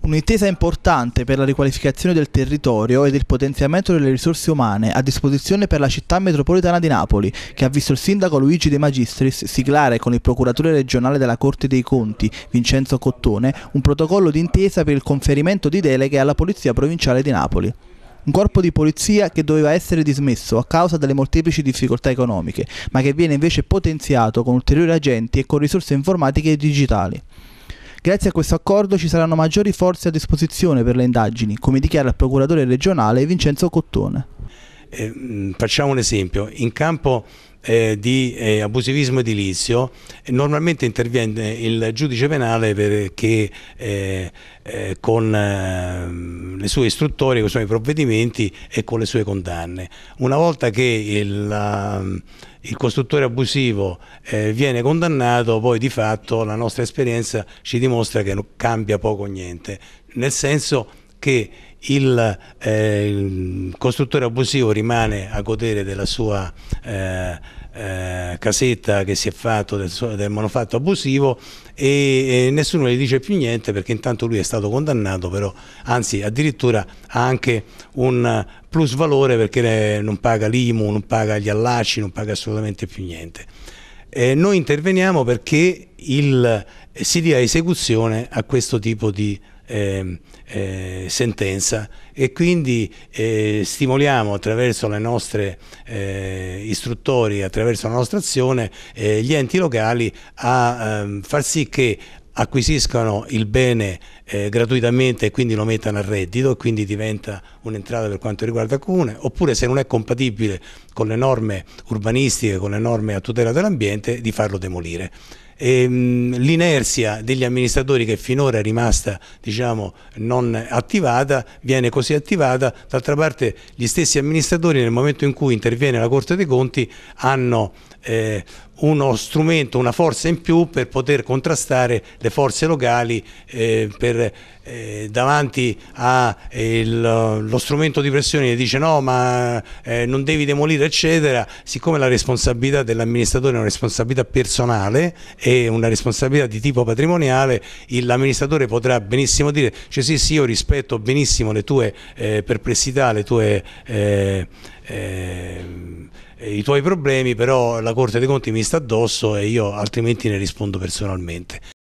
Un'intesa importante per la riqualificazione del territorio ed il potenziamento delle risorse umane a disposizione per la città metropolitana di Napoli, che ha visto il sindaco Luigi De Magistris siglare con il procuratore regionale della Corte dei Conti, Vincenzo Cottone, un protocollo d'intesa per il conferimento di deleghe alla Polizia Provinciale di Napoli un corpo di polizia che doveva essere dismesso a causa delle molteplici difficoltà economiche, ma che viene invece potenziato con ulteriori agenti e con risorse informatiche e digitali. Grazie a questo accordo ci saranno maggiori forze a disposizione per le indagini, come dichiara il procuratore regionale Vincenzo Cottone eh, mm, facciamo un esempio, in campo eh, di eh, abusivismo edilizio normalmente interviene il giudice penale perché eh, eh, con ehm, le sue istruttorie, con i suoi provvedimenti e con le sue condanne. Una volta che il, la, il costruttore abusivo eh, viene condannato, poi di fatto la nostra esperienza ci dimostra che cambia poco o niente, nel senso che il, eh, costruttore abusivo rimane a godere della sua eh, eh, casetta che si è fatto del, suo, del monofatto abusivo e, e, nessuno gli dice più niente perché intanto lui è stato condannato però anzi addirittura ha anche un plus valore perché non paga l'IMU, non paga gli allacci, non paga assolutamente più niente. noi interveniamo perché il, si dia esecuzione a questo tipo di eh, eh, sentenza e quindi eh, stimoliamo attraverso le nostre eh, istruttori, attraverso la nostra azione, eh, gli enti locali a ehm, far sì che acquisiscano il bene eh, gratuitamente e quindi lo mettano a reddito e quindi diventa un'entrata per quanto riguarda il comune, oppure se non è compatibile con le norme urbanistiche, con le norme a tutela dell'ambiente, di farlo demolire ehm, l'inerzia degli amministratori che finora è rimasta diciamo, non attivata viene così attivata, d'altra parte gli stessi amministratori nel momento in cui interviene la Corte dei Conti hanno eh, uno strumento, una forza in più per poter contrastare le forze locali eh, per, eh, davanti allo eh, strumento di pressione che dice no ma eh, non devi demolire eccetera, siccome la responsabilità dell'amministratore è una responsabilità personale e una responsabilità di tipo patrimoniale, l'amministratore potrà benissimo dire, cioè sì sì io rispetto benissimo le tue eh, perplessità, le tue... Eh, eh i tuoi problemi però la Corte dei Conti mi sta addosso e io altrimenti ne rispondo personalmente.